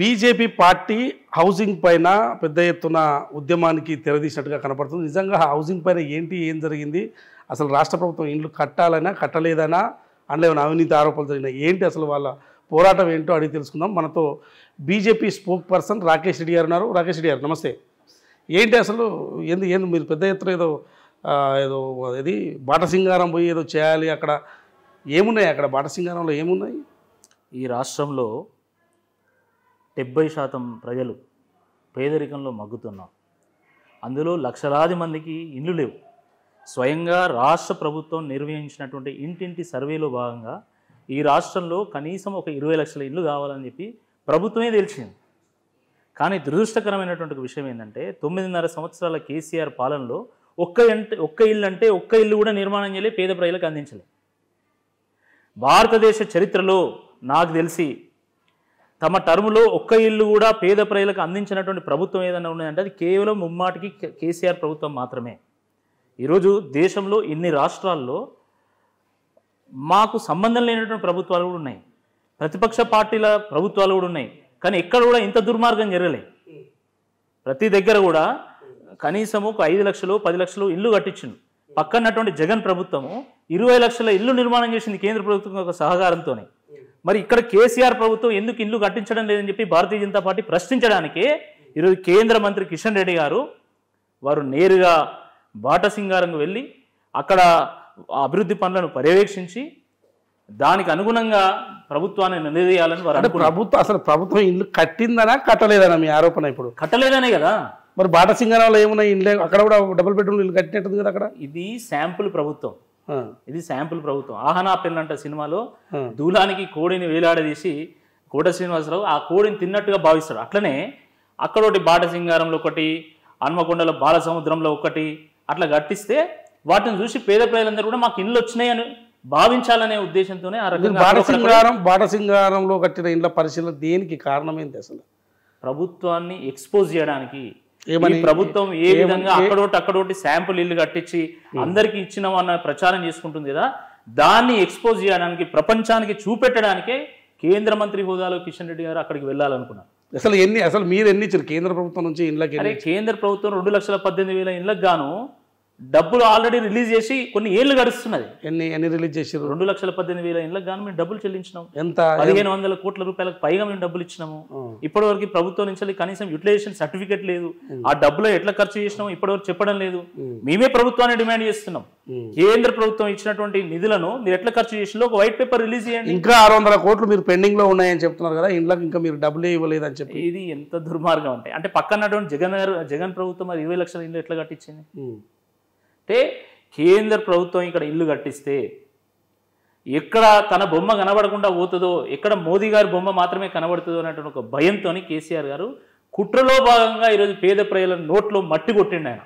BJP party housing పైన పెద్ద ఎత్తున ఉద్యమానికి తెరదీసినట్టుగా కనపడుతుంది నిజంగా హౌసింగ్ పైన ఏంటి ఏం జరిగింది అసలు రాష్ట్ర ప్రభుత్వం ఇండ్లు కట్టాలైనా కట్టలేదనా అంటే అవినీతి ఆరోపణలు జరిగినా ఏంటి అసలు వాళ్ళ పోరాటం ఏంటో అడిగి తెలుసుకుందాం మనతో BJP spokesperson Rakesh Reddy garu ఉన్నారు రాకేష్ రెడ్డి గారు నమస్తే ఏంటి అసలు ఏంది ఏంది మీరు పెద్ద ఎత్తున ఏదో ఏదో ఇది బాటసింగారం పోయి ఏదో చేయాలి అక్కడ ఏమున్నాయి అక్కడ బాటసింగారంలో ఏమున్నాయి ఈ రాష్ట్రంలో డెబ్బై శాతం ప్రజలు పేదరికంలో మగ్గుతున్నాం అందులో లక్షలాది మందికి ఇండ్లు లేవు స్వయంగా రాష్ట్ర ప్రభుత్వం నిర్వహించినటువంటి ఇంటింటి సర్వేలో భాగంగా ఈ రాష్ట్రంలో కనీసం ఒక ఇరవై లక్షల ఇల్లు కావాలని చెప్పి ప్రభుత్వమే తెలిసింది కానీ దురదృష్టకరమైనటువంటి విషయం ఏంటంటే తొమ్మిదిన్నర సంవత్సరాల కేసీఆర్ పాలనలో ఒక్క అంటే ఒక్క ఇల్లు అంటే ఒక్క ఇల్లు కూడా నిర్మాణం చేయలే పేద ప్రజలకు అందించలే భారతదేశ చరిత్రలో నాకు తెలిసి తమ టర్ములో ఒక్క ఇల్లు కూడా పేద ప్రజలకు అందించినటువంటి ప్రభుత్వం ఏదైనా ఉన్నాయంటే అది కేవలం ముమ్మాటికి కేసీఆర్ ప్రభుత్వం మాత్రమే ఈరోజు దేశంలో ఇన్ని రాష్ట్రాల్లో మాకు సంబంధం లేనటువంటి ప్రభుత్వాలు కూడా ఉన్నాయి ప్రతిపక్ష పార్టీల ప్రభుత్వాలు కూడా ఉన్నాయి కానీ ఎక్కడ కూడా ఇంత దుర్మార్గం జరగలే ప్రతి దగ్గర కూడా కనీసం ఒక ఐదు లక్షలు పది లక్షలు ఇల్లు కట్టించిండు పక్కనటువంటి జగన్ ప్రభుత్వము ఇరవై లక్షల ఇల్లు నిర్మాణం చేసింది కేంద్ర ప్రభుత్వం యొక్క సహకారంతోనే మరి ఇక్కడ కేసీఆర్ ప్రభుత్వం ఎందుకు ఇల్లు కట్టించడం లేదని చెప్పి భారతీయ జనతా పార్టీ ప్రశ్నించడానికి ఈరోజు కేంద్ర మంత్రి కిషన్ రెడ్డి గారు వారు నేరుగా బాటసింగారంకు వెళ్ళి అక్కడ అభివృద్ధి పనులను పర్యవేక్షించి దానికి అనుగుణంగా ప్రభుత్వాన్ని నిలదీయాలని వారు ప్రభుత్వం అసలు ప్రభుత్వం ఇల్లు కట్టిందనా కట్టలేదనా మీ ఆరోపణ ఇప్పుడు కట్టలేదనే కదా మరి సింగారంలో ఏమున్నాయి ఇల్లు అక్కడ కూడా డబుల్ బెడ్రూమ్ ఇల్లు కట్టినట్టుంది కదా అక్కడ ఇది శాంపుల్ ప్రభుత్వం ఇది శాంపుల్ ప్రభుత్వం ఆహనా అంటే సినిమాలో దూలానికి కోడిని వేలాడదీసి కోట శ్రీనివాసరావు ఆ కోడిని తిన్నట్టుగా భావిస్తాడు అట్లనే అక్కడ ఒకటి బాటసింగారంలో ఒకటి హన్మకొండలో బాలసముద్రంలో ఒకటి అట్లా కట్టిస్తే వాటిని చూసి పేద ప్రజలందరూ కూడా మాకు ఇండ్లు వచ్చినాయి అని భావించాలనే ఉద్దేశంతోనే ఆ రకంగా బాటసింగారం బాటసింగారంలో కట్టిన ఇండ్ల పరిశీలన దేనికి కారణమైంది అసలు ప్రభుత్వాన్ని ఎక్స్పోజ్ చేయడానికి ప్రభుత్వం ఏ విధంగా అక్కడోటి అక్కడోటి శాంపుల్ ఇల్లు కట్టించి అందరికి ఇచ్చినామన్న ప్రచారం చేసుకుంటుంది కదా దాన్ని ఎక్స్పోజ్ చేయడానికి ప్రపంచానికి చూపెట్టడానికే కేంద్ర మంత్రి హోదాలో కిషన్ రెడ్డి గారు అక్కడికి వెళ్ళాలనుకున్నారు అసలు ఎన్ని అసలు మీరు ఎన్ని ఇచ్చారు కేంద్ర ప్రభుత్వం నుంచి ఇండ్లకి కేంద్ర ప్రభుత్వం రెండు లక్షల పద్దెనిమిది వేల ఇండ్లకు గాను డబ్బులు ఆల్రెడీ రిలీజ్ చేసి కొన్ని ఏళ్ళు గడుస్తున్నది ఎన్ని ఎన్ని రిలీజ్ చేసారు రెండు లక్షల పద్దెనిమిది వేల ఇళ్ళకి కానీ మేము డబ్బులు చెల్లించినాం ఎంత పదిహేను వందల కోట్ల రూపాయలకు పైగా మేము డబ్బులు ఇచ్చినాము ఇప్పటి వరకు ప్రభుత్వం నుంచి కనీసం యూటిలైజేషన్ సర్టిఫికేట్ లేదు ఆ డబ్బులు ఎట్లా ఖర్చు ఇప్పటి ఇప్పటివరకు చెప్పడం లేదు మేమే ప్రభుత్వాన్ని డిమాండ్ చేస్తున్నాం కేంద్ర ప్రభుత్వం ఇచ్చినటువంటి నిధులను మీరు ఎట్లా ఖర్చు చేసిన ఒక వైట్ పేపర్ రిలీజ్ చేయండి ఇంకా ఆరు వందల కోట్లు మీరు పెండింగ్ లో ఉన్నాయని చెప్తున్నారు కదా ఇంట్లో ఇంకా మీరు డబ్బులు ఇవ్వలేదు అని చెప్పి ఇది ఎంత దుర్మార్గం అంటే అంటే పక్కనటువంటి జగన్ గారు జగన్ ప్రభుత్వం మరి ఇరవై లక్షల ఇల్లు ఎట్లా కట్టించింది అంటే కేంద్ర ప్రభుత్వం ఇక్కడ ఇల్లు కట్టిస్తే ఎక్కడ తన బొమ్మ కనబడకుండా పోతుందో ఎక్కడ మోదీ గారి బొమ్మ మాత్రమే కనబడుతుందో అనేటువంటి ఒక భయంతో కేసీఆర్ గారు కుట్రలో భాగంగా ఈరోజు పేద ప్రజల నోట్లో మట్టి కొట్టిండి ఆయన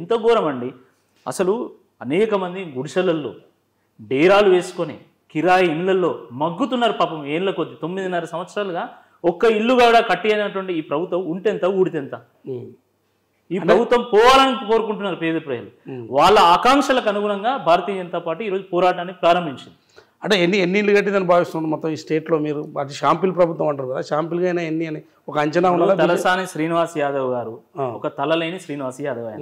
ఎంత ఘోరం అండి అసలు అనేక మంది గుడిసెలల్లో డేరాలు వేసుకొని కిరాయి ఇళ్లలో మగ్గుతున్నారు పాపం ఏళ్ళ కొద్ది తొమ్మిదిన్నర సంవత్సరాలుగా ఒక్క ఇల్లు కూడా కట్టి అయినటువంటి ఈ ప్రభుత్వం ఉంటెంత ఊడితెంత ఈ ప్రభుత్వం పోవాలని కోరుకుంటున్నారు పేద ప్రజలు వాళ్ళ ఆకాంక్షలకు అనుగుణంగా భారతీయ జనతా పార్టీ ఈరోజు పోరాటాన్ని ప్రారంభించింది అంటే ఎన్ని ఎన్ని ఇల్లు కట్టిందని భావిస్తున్నారు మొత్తం ఈ స్టేట్లో మీరు అది షాంపిల్ ప్రభుత్వం అంటారు కదా షాంపిల్గా అయినా ఎన్ని అని ఒక అంచనా ఉన్నదా తలసాని శ్రీనివాస్ యాదవ్ గారు ఒక తలలేని శ్రీనివాస్ యాదవ్ ఆయన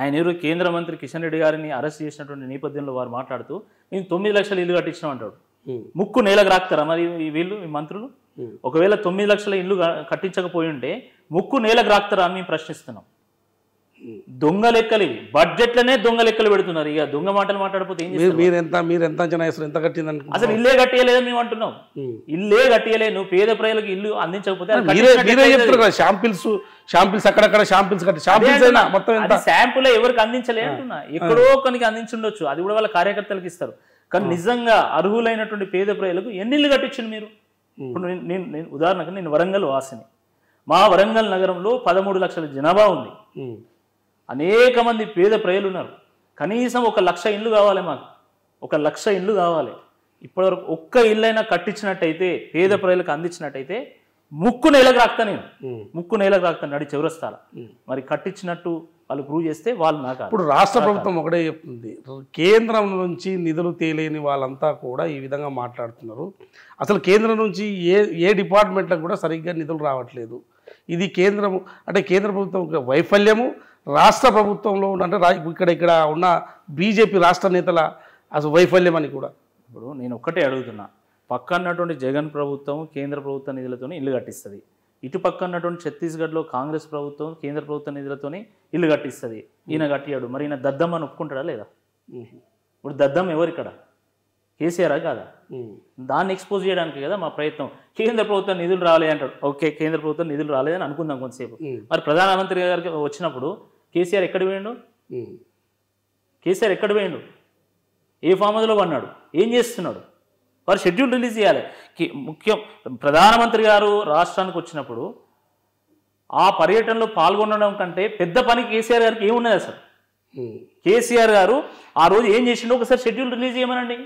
ఆయన ఈరోజు కేంద్ర మంత్రి కిషన్ రెడ్డి గారిని అరెస్ట్ చేసినటువంటి నేపథ్యంలో వారు మాట్లాడుతూ నేను తొమ్మిది లక్షల ఇల్లు కట్టించినాం అంటాడు ముక్కు నేలకు రాక్తారా మరి వీళ్ళు ఈ మంత్రులు ఒకవేళ తొమ్మిది లక్షల ఇల్లు కట్టించకపోయి ఉంటే ముక్కు నేలకు రాక్తారా అని మేము ప్రశ్నిస్తున్నాం దొంగ లెక్కలు ఇవి బడ్జెట్లనే దొంగ లెక్కలు పెడుతున్నారు ఇక దొంగ మాటలు మాట్లాడిపోతే మీరు ఎంత మీరు ఎంత అంచనా వేస్తారు ఎంత కట్టింది అసలు ఇల్లే కట్టియలేదని మేము అంటున్నాం ఇల్లే కట్టేయలే నువ్వు పేద ప్రజలకు ఇల్లు అందించకపోతే మీరే చెప్తారు కదా షాంపిల్స్ షాంపిల్స్ అక్కడక్కడ షాంపిల్స్ కట్టి షాంపిల్స్ అయినా మొత్తం ఎంత శాంపుల్ ఎవరికి అందించలే అంటున్నా ఎక్కడో కొనికి ఉండొచ్చు అది కూడా వాళ్ళ కార్యకర్తలకు ఇస్తారు కానీ నిజంగా అర్హులైనటువంటి పేద ప్రజలకు ఇల్లు కట్టించండి మీరు ఇప్పుడు నేను- నేను ఉదాహరణకు నేను వరంగల్ వాసిని మా వరంగల్ నగరంలో పదమూడు లక్షల జనాభా ఉంది అనేక మంది పేద ప్రజలు ఉన్నారు కనీసం ఒక లక్ష ఇండ్లు కావాలి మాకు ఒక లక్ష ఇండ్లు కావాలి ఇప్పటివరకు ఒక్క అయినా కట్టించినట్టయితే పేద ప్రజలకు అందించినట్టయితే ముక్కు నేలకు రాక్తా నేను ముక్కు నేలకు రాక్తాను అడి చివరస్తాల మరి కట్టించినట్టు వాళ్ళు ప్రూవ్ చేస్తే వాళ్ళు నాకు ఇప్పుడు రాష్ట్ర ప్రభుత్వం ఒకటే చెప్తుంది కేంద్రం నుంచి నిధులు తేలేని వాళ్ళంతా కూడా ఈ విధంగా మాట్లాడుతున్నారు అసలు కేంద్రం నుంచి ఏ ఏ డిపార్ట్మెంట్లకు కూడా సరిగ్గా నిధులు రావట్లేదు ఇది కేంద్రము అంటే కేంద్ర ప్రభుత్వం వైఫల్యము రాష్ట్ర ప్రభుత్వంలో అంటే ఇక్కడ ఇక్కడ ఉన్న బీజేపీ రాష్ట్ర నేతల అసలు వైఫల్యం అని కూడా ఇప్పుడు నేను ఒక్కటే అడుగుతున్నా పక్క అన్నటువంటి జగన్ ప్రభుత్వం కేంద్ర ప్రభుత్వ నిధులతోనే ఇల్లు కట్టిస్తుంది ఇటు పక్క ఉన్నటువంటి ఛత్తీస్గఢ్లో కాంగ్రెస్ ప్రభుత్వం కేంద్ర ప్రభుత్వ నిధులతోనే ఇల్లు కట్టిస్తుంది ఈయన కట్టియాడు మరి ఈయన దద్దమ్మని ఒప్పుకుంటాడా లేదా ఇప్పుడు దద్దం ఎవరిక్కడ కేసీఆరా కాదా దాన్ని ఎక్స్పోజ్ చేయడానికి కదా మా ప్రయత్నం కేంద్ర ప్రభుత్వం నిధులు రాలేదు అంటాడు ఓకే కేంద్ర ప్రభుత్వం నిధులు రాలేదని అనుకుందాం కొంతసేపు మరి ప్రధానమంత్రి గారికి వచ్చినప్పుడు కేసీఆర్ ఎక్కడ పోయిండు కేసీఆర్ ఎక్కడ పోయిండు ఏ ఫామ్లో పడినాడు ఏం చేస్తున్నాడు వారు షెడ్యూల్ రిలీజ్ చేయాలి ముఖ్యం ప్రధానమంత్రి గారు రాష్ట్రానికి వచ్చినప్పుడు ఆ పర్యటనలో పాల్గొనడం కంటే పెద్ద పని కేసీఆర్ గారికి ఏమున్నది అసలు కేసీఆర్ గారు ఆ రోజు ఏం చేసిండో ఒకసారి షెడ్యూల్ రిలీజ్ చేయమనండి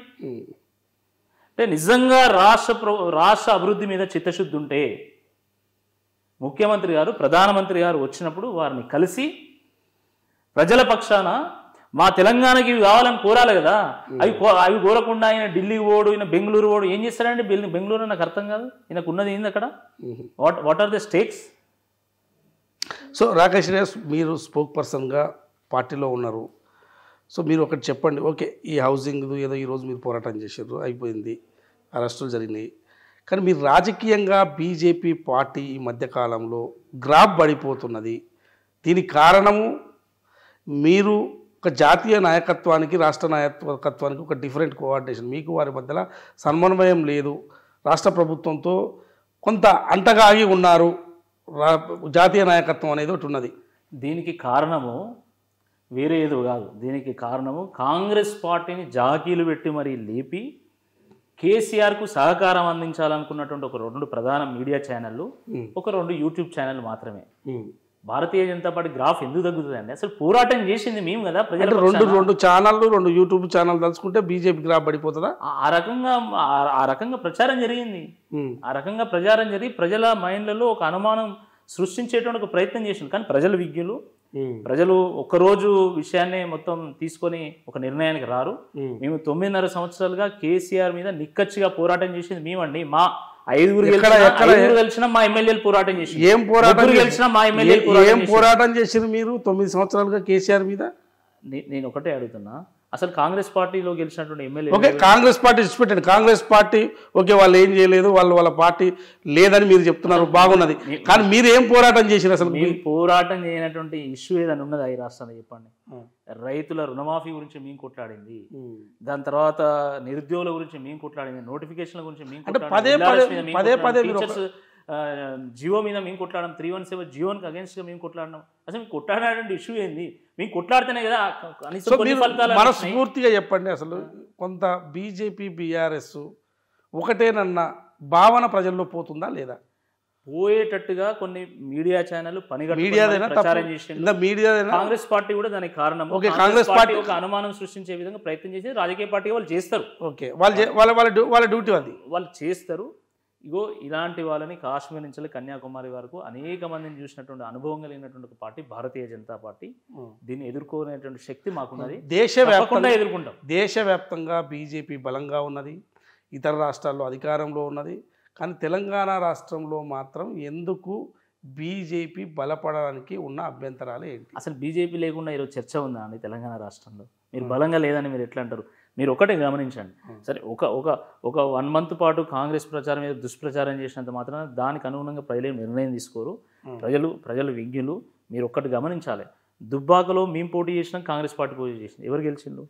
అంటే నిజంగా రాష్ట్ర రాష్ట్ర అభివృద్ధి మీద చిత్తశుద్ధి ఉంటే ముఖ్యమంత్రి గారు ప్రధానమంత్రి గారు వచ్చినప్పుడు వారిని కలిసి ప్రజల పక్షాన మా తెలంగాణకి ఇవి కావాలని కోరాలి కదా అవి అవి కోరకుండా ఆయన ఢిల్లీ ఓడు ఈయన బెంగళూరు ఓడు ఏం చేస్తాడండి బెంగళూరు నాకు అర్థం కాదు ఈయనకు ఉన్నది ఏంది అక్కడ what what are the stakes so Rakesh మీరు స్పోక్ పర్సన్గా పార్టీలో ఉన్నారు సో మీరు ఒకటి చెప్పండి ఓకే ఈ హౌసింగ్ ఏదో ఈరోజు మీరు పోరాటం చేశారు అయిపోయింది అరెస్టులు జరిగినాయి కానీ మీరు రాజకీయంగా బీజేపీ పార్టీ ఈ మధ్యకాలంలో గ్రాప్ పడిపోతున్నది దీనికి కారణము మీరు ఒక జాతీయ నాయకత్వానికి రాష్ట్ర నాయకత్వానికి ఒక డిఫరెంట్ కోఆర్డినేషన్ మీకు వారి మధ్యలో సమన్వయం లేదు రాష్ట్ర ప్రభుత్వంతో కొంత అంతగాగి ఉన్నారు జాతీయ నాయకత్వం అనేది ఒకటి ఉన్నది దీనికి కారణము వేరే ఏదో కాదు దీనికి కారణము కాంగ్రెస్ పార్టీని జాకీలు పెట్టి మరీ లేపి కేసీఆర్కు సహకారం అందించాలనుకున్నటువంటి ఒక రెండు ప్రధాన మీడియా ఛానళ్ళు ఒక రెండు యూట్యూబ్ ఛానల్ మాత్రమే భారతీయ జనతా పార్టీ గ్రాఫ్ ఎందుకు తగ్గుతుందండి అసలు పోరాటం చేసింది మేము కదా ప్రజలు రెండు రెండు ఛానళ్ళు రెండు యూట్యూబ్ ఛానల్ తలుచుకుంటే బీజేపీ గ్రాఫ్ పడిపోతుందా ఆ రకంగా ఆ రకంగా ప్రచారం జరిగింది ఆ రకంగా ప్రచారం జరిగి ప్రజల మైండ్లలో ఒక అనుమానం సృష్టించేటువంటి ఒక ప్రయత్నం చేసింది కానీ ప్రజల విజ్ఞులు ప్రజలు ఒక్కరోజు విషయాన్ని మొత్తం తీసుకొని ఒక నిర్ణయానికి రారు మేము తొమ్మిదిన్నర సంవత్సరాలుగా కేసీఆర్ మీద నిక్కచ్చిగా పోరాటం చేసింది మేమండి మా ఐదుగురు గెలిచిన మా ఎమ్మెల్యేలు పోరాటం చేసి ఏం పోరాటం గెలిచిన మా ఎమ్మెల్యేలు ఏం పోరాటం చేసింది మీరు తొమ్మిది సంవత్సరాలుగా కేసీఆర్ మీద నేను ఒకటే అడుగుతున్నా అసలు కాంగ్రెస్ పార్టీలో గెలిచినటువంటి ఎమ్మెల్యే ఓకే కాంగ్రెస్ పార్టీ ఇచ్చిపెట్టండి కాంగ్రెస్ పార్టీ ఓకే వాళ్ళు ఏం చేయలేదు వాళ్ళు వాళ్ళ పార్టీ లేదని మీరు చెప్తున్నారు బాగున్నది కానీ మీరు ఏం పోరాటం చేసినారు అసలు మీరు పోరాటం చేయనటువంటి ఇష్యూ ఏదని ఉన్నది ఈ రాష్ట్రాన్ని చెప్పండి రైతుల రుణమాఫీ గురించి మేము కొట్లాడింది దాని తర్వాత నిరుద్యోగుల గురించి మేము కొట్లాడింది నోటిఫికేషన్ల గురించి మేము పదే పదే జియో మీద మేము కొట్లాడడం త్రీ వన్ సెవెన్ జియోన్కి అగేన్స్ట్గా మేము కొట్లాడినాం అసలు మేము కొట్లాడినటువంటి ఇష్యూ ఏంది మేము కొట్లాడితేనే కదా మనస్ఫూర్తిగా చెప్పండి అసలు కొంత బీజేపీ బీఆర్ఎస్ ఒకటేనన్న భావన ప్రజల్లో పోతుందా లేదా పోయేటట్టుగా కొన్ని మీడియా ఛానల్ కాంగ్రెస్ పార్టీ కూడా దానికి కారణం ఓకే కాంగ్రెస్ పార్టీ ఒక అనుమానం సృష్టించే విధంగా ప్రయత్నం చేసి రాజకీయ పార్టీ వాళ్ళు చేస్తారు ఓకే వాళ్ళ వాళ్ళ వాళ్ళ డ్యూటీ అది వాళ్ళు చేస్తారు ఇగో ఇలాంటి వాళ్ళని కాశ్మీర్ నుంచి కన్యాకుమారి వరకు అనేక మందిని చూసినటువంటి అనుభవం కలిగినటువంటి ఒక పార్టీ భారతీయ జనతా పార్టీ దీన్ని ఎదుర్కొనేటువంటి శక్తి మాకున్నది దేశవ్యాప్తంగా ఎదుర్కొంటాం దేశవ్యాప్తంగా బీజేపీ బలంగా ఉన్నది ఇతర రాష్ట్రాల్లో అధికారంలో ఉన్నది కానీ తెలంగాణ రాష్ట్రంలో మాత్రం ఎందుకు బీజేపీ బలపడడానికి ఉన్న అభ్యంతరాలు ఏంటి అసలు బీజేపీ లేకుండా ఈరోజు చర్చ ఉందా అండి తెలంగాణ రాష్ట్రంలో మీరు బలంగా లేదని మీరు ఎట్లా అంటారు మీరు ఒకటే గమనించండి సరే ఒక ఒక ఒక వన్ మంత్ పాటు కాంగ్రెస్ ప్రచారం మీద దుష్ప్రచారం చేసినంత మాత్రమే దానికి అనుగుణంగా ప్రజలు నిర్ణయం తీసుకోరు ప్రజలు ప్రజలు విజ్ఞులు మీరు ఒక్కటి గమనించాలి దుబ్బాకలో మేము పోటీ చేసినాం కాంగ్రెస్ పార్టీ పోటీ చేసింది ఎవరు గెలిచిండు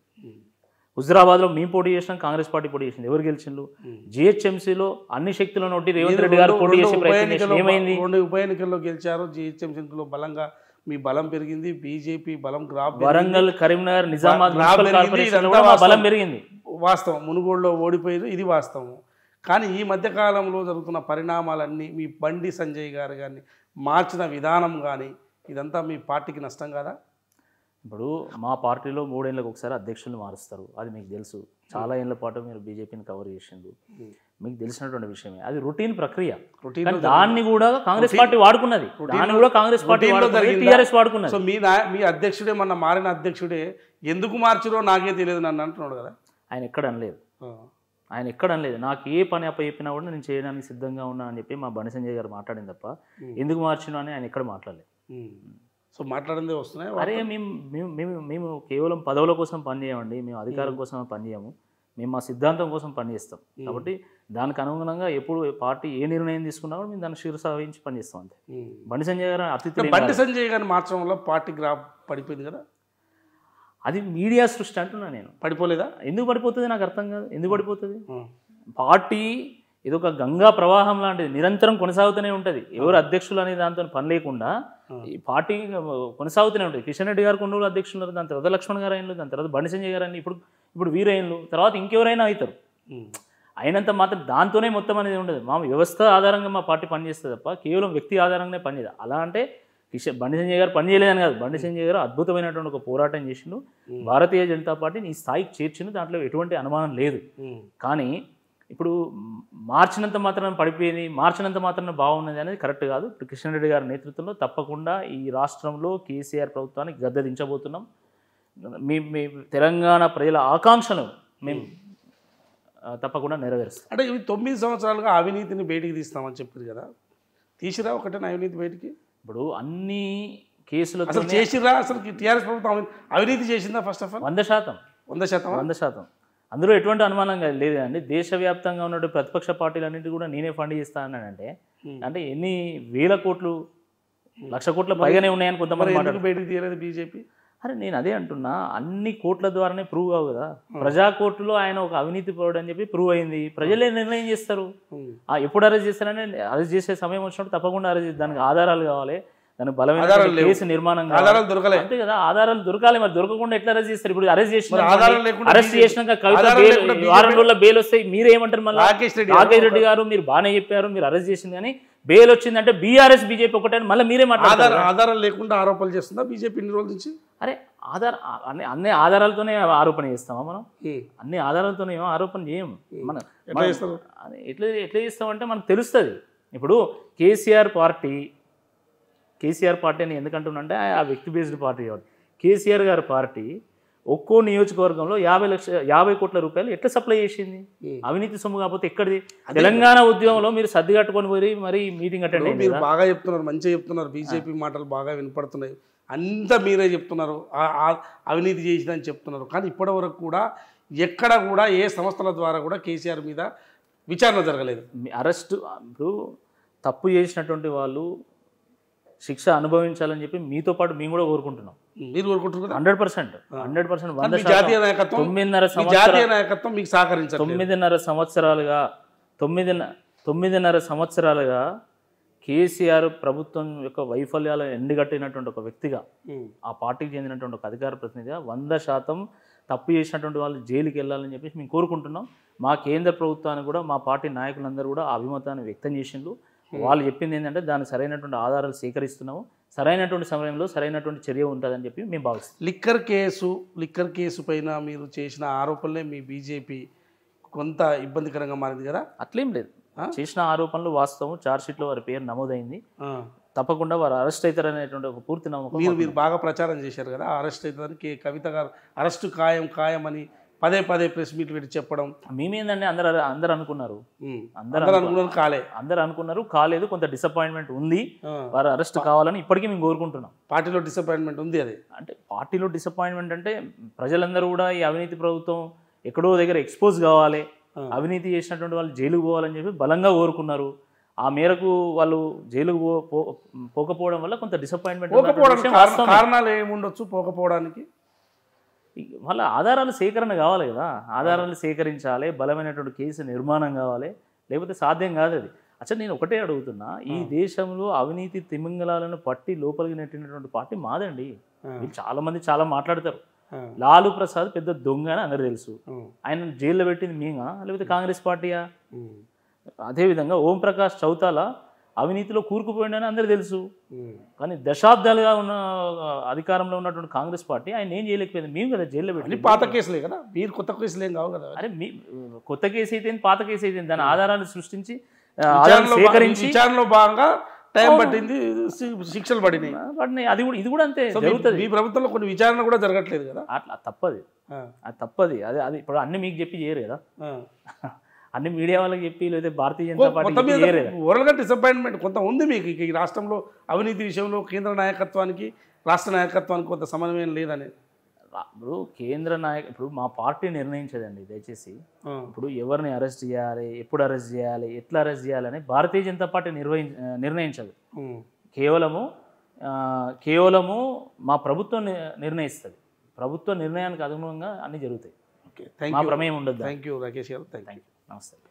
హుజరాబాద్లో మేము పోటీ చేసినాం కాంగ్రెస్ పార్టీ పోటీ చేసింది ఎవరు గెలిచిండు జిహెచ్ఎంసీలో అన్ని శక్తులను నొట్టి రేవంత్ రెడ్డి గారు పోటీ చేసే ప్రయత్నం ఏమైంది ఉప ఎన్నికల్లో గెలిచారు జిహెచ్ఎంసీలో బలంగా మీ బలం పెరిగింది బీజేపీ బలం గ్రాప్ వరంగల్ కరీంనగర్ నిజామాబాద్ బలం పెరిగింది వాస్తవం మునుగోడులో ఓడిపోయారు ఇది వాస్తవం కానీ ఈ మధ్యకాలంలో జరుగుతున్న పరిణామాలన్నీ మీ బండి సంజయ్ గారు కానీ మార్చిన విధానం కానీ ఇదంతా మీ పార్టీకి నష్టం కదా ఇప్పుడు మా పార్టీలో మూడేళ్ళకి ఒకసారి అధ్యక్షులు మారుస్తారు అది మీకు తెలుసు చాలా hmm. ఏళ్ళ పాటు మీరు బీజేపీని కవర్ చేసిండు hmm. మీకు తెలిసినటువంటి విషయమే అది రొటీన్ ప్రక్రియ దాన్ని కూడా కాంగ్రెస్ పార్టీ వాడుకున్నది దాన్ని కూడా కాంగ్రెస్ పార్టీ వాడుకున్నది సో మీ మీ అధ్యక్షుడే మొన్న మారిన అధ్యక్షుడే ఎందుకు మార్చిరో నాకే తెలియదు నన్ను అంటున్నాడు కదా ఆయన ఎక్కడ అనలేదు ఆయన ఎక్కడ అనలేదు నాకు ఏ పని అప్ప చెప్పినా కూడా నేను చేయడానికి సిద్ధంగా ఉన్నా అని చెప్పి మా బండి సంజయ్ గారు మాట్లాడింది తప్ప ఎందుకు మార్చిన అని ఆయన ఎక్కడ మాట్లాడలేదు సో మాట్లాడిందే వస్తున్నాయి అరే మేము మేము మేము కేవలం పదవుల కోసం పనిచేయమండి మేము అధికారం కోసం పనిచేయము మేము మా సిద్ధాంతం కోసం పనిచేస్తాం కాబట్టి దానికి అనుగుణంగా ఎప్పుడు పార్టీ ఏ నిర్ణయం తీసుకున్నా కూడా మేము దాన్ని శిరస పనిచేస్తాం అంతే బండి సంజయ్ గారు అతి బండి సంజయ్ గారిని మార్చడం వల్ల పార్టీ గ్రా పడిపోయింది కదా అది మీడియా సృష్టి అంటున్నా నేను పడిపోలేదా ఎందుకు పడిపోతుంది నాకు అర్థం కాదు ఎందుకు పడిపోతుంది పార్టీ ఇది ఒక గంగా ప్రవాహం లాంటిది నిరంతరం కొనసాగుతూనే ఉంటుంది ఎవరు అధ్యక్షులు అనే దాంతో పని లేకుండా ఈ పార్టీ కొనసాగుతూనే ఉంటుంది కిషన్ రెడ్డి గారు కొన్ని అధ్యక్షులు దాని తర్వాత లక్ష్మణ్ గారు అయిన దాని తర్వాత బండి సంజయ్ గారు అని ఇప్పుడు ఇప్పుడు వీరయ్యలు తర్వాత ఇంకెవరైనా అవుతారు అయినంత మాత్రం దాంతోనే మొత్తం అనేది ఉండదు మా వ్యవస్థ ఆధారంగా మా పార్టీ పనిచేస్తుంది తప్ప కేవలం వ్యక్తి ఆధారంగానే పనిచేయదు అలా అంటే కిషన్ బండి సంజయ్ గారు పనిచేయలేదని కాదు బండి సంజయ్ గారు అద్భుతమైనటువంటి ఒక పోరాటం చేసిండు భారతీయ జనతా పార్టీని ఈ స్థాయికి చేర్చిండు దాంట్లో ఎటువంటి అనుమానం లేదు కానీ ఇప్పుడు మార్చినంత మాత్రం పడిపోయింది మార్చినంత మాత్రం బాగున్నది అనేది కరెక్ట్ కాదు ఇప్పుడు కిషన్ రెడ్డి గారి నేతృత్వంలో తప్పకుండా ఈ రాష్ట్రంలో కేసీఆర్ ప్రభుత్వానికి గద్దె దించబోతున్నాం మీ మీ తెలంగాణ ప్రజల ఆకాంక్షను మేము తప్పకుండా నెరవేరుస్తాం అంటే ఇవి తొమ్మిది సంవత్సరాలుగా అవినీతిని బయటికి తీస్తామని చెప్పారు కదా తీసిరా ఒకటే అవినీతి బయటికి ఇప్పుడు అన్ని కేసులు అసలు చేసిరా అసలు టీఆర్ఎస్ ప్రభుత్వం అవినీతి చేసిందా ఫస్ట్ ఆఫ్ ఆల్ వంద శాతం వంద శాతం వంద శాతం అందులో ఎటువంటి అనుమానం లేదు అండి దేశవ్యాప్తంగా ఉన్న ప్రతిపక్ష పార్టీలన్నింటి కూడా నేనే ఫండ్ చేస్తా అంటే ఎన్ని వేల కోట్లు లక్ష కోట్ల పైగానే ఉన్నాయని కొంతమంది బయటకు తీయలేదు బీజేపీ అరే నేను అదే అంటున్నా అన్ని కోట్ల ద్వారానే ప్రూవ్ అవు కదా ప్రజా కోర్టులో ఆయన ఒక అవినీతి పౌరుడు అని చెప్పి ప్రూవ్ అయింది ప్రజలే నిర్ణయం చేస్తారు ఎప్పుడు అరెస్ట్ చేస్తారనే అరెస్ట్ చేసే సమయం వచ్చినప్పుడు తప్పకుండా అరెస్ట్ దానికి ఆధారాలు కావాలి దానికి బలమైన కేసు నిర్మాణం ఆధారాలు అంతే కదా ఆధారాలు దొరకాలి మరి దొరకకుండా ఎట్లా అరెస్ట్ చేస్తారు ఇప్పుడు అరెస్ట్ చేసిన అరెస్ట్ చేసినాక కవిత వారం రోజుల బెయిల్ వస్తాయి మీరేమంటారు మళ్ళీ రాకేష్ రెడ్డి గారు మీరు బాగానే చెప్పారు మీరు అరెస్ట్ చేసింది కానీ బెయిల్ వచ్చిందంటే బీఆర్ఎస్ బీజేపీ ఒకటని మళ్ళీ మీరే మాట్లాడారు ఆధారాలు లేకుండా ఆరోపణలు చేస్తుందా బీజేపీ ఇన్ని రోజుల నుంచి అరే ఆధార అన్ని అన్ని ఆధారాలతోనే ఆరోపణ చేస్తామా మనం అన్ని ఆధారాలతోనే ఆరోపణ చేయము మనం ఎట్లా ఎట్లా చేస్తామంటే మనకు తెలుస్తుంది ఇప్పుడు కేసీఆర్ పార్టీ కేసీఆర్ పార్టీ అని ఎందుకంటున్నా అంటే ఆ వ్యక్తి బేస్డ్ పార్టీ కాబట్టి కేసీఆర్ గారి పార్టీ ఒక్కో నియోజకవర్గంలో యాభై లక్ష యాభై కోట్ల రూపాయలు ఎట్లా సప్లై చేసింది అవినీతి సొమ్ము కాకపోతే ఎక్కడిది తెలంగాణ ఉద్యమంలో మీరు సర్ది కట్టుకొని పోయి మరి మీటింగ్ అటెండ్ మీరు బాగా చెప్తున్నారు మంచిగా చెప్తున్నారు బీజేపీ మాటలు బాగా వినపడుతున్నాయి అంతా మీరే చెప్తున్నారు అవినీతి చేసిందని చెప్తున్నారు కానీ ఇప్పటి కూడా ఎక్కడ కూడా ఏ సంస్థల ద్వారా కూడా కేసీఆర్ మీద విచారణ జరగలేదు అరెస్ట్ ఇప్పుడు తప్పు చేసినటువంటి వాళ్ళు శిక్ష అనుభవించాలని చెప్పి మీతో పాటు మేము కూడా కోరుకుంటున్నాం మీరు హండ్రెడ్ పర్సెంట్ హండ్రెడ్ పర్సెంట్ తొమ్మిదిన్నర మీకు సహకరించారు తొమ్మిదిన్నర సంవత్సరాలుగా తొమ్మిది తొమ్మిదిన్నర సంవత్సరాలుగా కేసీఆర్ ప్రభుత్వం యొక్క వైఫల్యాలను ఎండుగట్టినటువంటి ఒక వ్యక్తిగా ఆ పార్టీకి చెందినటువంటి ఒక అధికార ప్రతినిధిగా వంద శాతం తప్పు చేసినటువంటి వాళ్ళు జైలుకి వెళ్ళాలని చెప్పేసి మేము కోరుకుంటున్నాం మా కేంద్ర ప్రభుత్వానికి కూడా మా పార్టీ నాయకులందరూ కూడా అభిమతాన్ని వ్యక్తం చేసిండ్రు వాళ్ళు చెప్పింది ఏంటంటే దాని సరైనటువంటి ఆధారాలు సేకరిస్తున్నాము సరైనటువంటి సమయంలో సరైనటువంటి చర్య ఉంటుందని చెప్పి మేము భావిస్తాం లిక్కర్ కేసు లిక్కర్ కేసు పైన మీరు చేసిన ఆరోపణలే మీ బీజేపీ కొంత ఇబ్బందికరంగా మారింది కదా అట్లేం లేదు చేసిన ఆరోపణలు వాస్తవం చార్జ్షీట్లో వారి పేరు నమోదైంది తప్పకుండా వారు అరెస్ట్ అవుతారనేటువంటి ఒక పూర్తి నమ్మకం మీరు మీరు బాగా ప్రచారం చేశారు కదా అరెస్ట్ అవుతారని కవిత గారు అరెస్ట్ ఖాయం ఖాయం అని పదే పదే ప్రెస్ మీట్ పెట్టి చెప్పడం మేమేందండి అందరు అందరు అనుకున్నారు అందరు అనుకున్నారు అందరు అనుకున్నారు కాలేదు కొంత డిసప్పాయింట్మెంట్ ఉంది వారు అరెస్ట్ కావాలని ఇప్పటికీ మేము కోరుకుంటున్నాం పార్టీలో డిసప్పాయింట్మెంట్ ఉంది అది అంటే పార్టీలో డిసప్పాయింట్మెంట్ అంటే ప్రజలందరూ కూడా ఈ అవినీతి ప్రభుత్వం ఎక్కడో దగ్గర ఎక్స్పోజ్ కావాలి అవినీతి చేసినటువంటి వాళ్ళు జైలుకు పోవాలని చెప్పి బలంగా కోరుకున్నారు ఆ మేరకు వాళ్ళు జైలుకు పోకపోవడం వల్ల కొంత డిసప్పాయింట్మెంట్ కారణాలు ఏముండొచ్చు పోకపోవడానికి మళ్ళీ ఆధారాలు సేకరణ కావాలి కదా ఆధారాలు సేకరించాలి బలమైనటువంటి కేసు నిర్మాణం కావాలి లేకపోతే సాధ్యం కాదు అది అచ్చా నేను ఒకటే అడుగుతున్నా ఈ దేశంలో అవినీతి తిమింగళాలను పట్టి లోపలికి నెట్టినటువంటి పార్టీ మాదండి చాలా మంది చాలా మాట్లాడతారు లాలు ప్రసాద్ పెద్ద దొంగ అని అందరు తెలుసు ఆయన జైల్లో పెట్టింది మేమా లేకపోతే కాంగ్రెస్ పార్టీయా అదేవిధంగా ఓం ప్రకాష్ చౌతాలా అవినీతిలో కూరుకుపోయిండని అందరూ తెలుసు కానీ దశాబ్దాలుగా ఉన్న అధికారంలో ఉన్నటువంటి కాంగ్రెస్ పార్టీ ఆయన ఏం చేయలేకపోయింది మేము కదా జైల్లో పెట్టి పాత కేసులే కదా మీరు కొత్త కేసులు ఏం కావు కదా అరే మీ కొత్త కేసు అయితే పాత కేసు అయితే దాని ఆధారాన్ని సృష్టించి సేకరించి విచారణలో భాగంగా టైం పట్టింది శిక్షలు పడినాయి పడినాయి అది కూడా ఇది కూడా అంతే జరుగుతుంది ఈ ప్రభుత్వంలో కొన్ని విచారణ కూడా జరగట్లేదు కదా అట్లా తప్పది అది తప్పది అదే అది ఇప్పుడు అన్ని మీకు చెప్పి చేయరు కదా అన్ని మీడియా వాళ్ళకి చెప్పి లేదా భారతీయ జనతా పార్టీ ఓరల్గా డిసప్పాయింట్మెంట్ కొంత ఉంది మీకు ఈ రాష్ట్రంలో అవినీతి విషయంలో కేంద్ర నాయకత్వానికి రాష్ట్ర నాయకత్వానికి కొంత సమన్వయం లేదని ఇప్పుడు కేంద్ర నాయక ఇప్పుడు మా పార్టీ నిర్ణయించదండి దయచేసి ఇప్పుడు ఎవరిని అరెస్ట్ చేయాలి ఎప్పుడు అరెస్ట్ చేయాలి ఎట్లా అరెస్ట్ చేయాలని భారతీయ జనతా పార్టీ నిర్వహి నిర్ణయించదు కేవలము కేవలము మా ప్రభుత్వం నిర్ణయిస్తుంది ప్రభుత్వ నిర్ణయానికి అనుగుణంగా అన్నీ జరుగుతాయి మా ప్రమేయం ఉండదు థ్యాంక్ యూ రాకేష్ గారు థ్యాంక్ యూ నమస్తే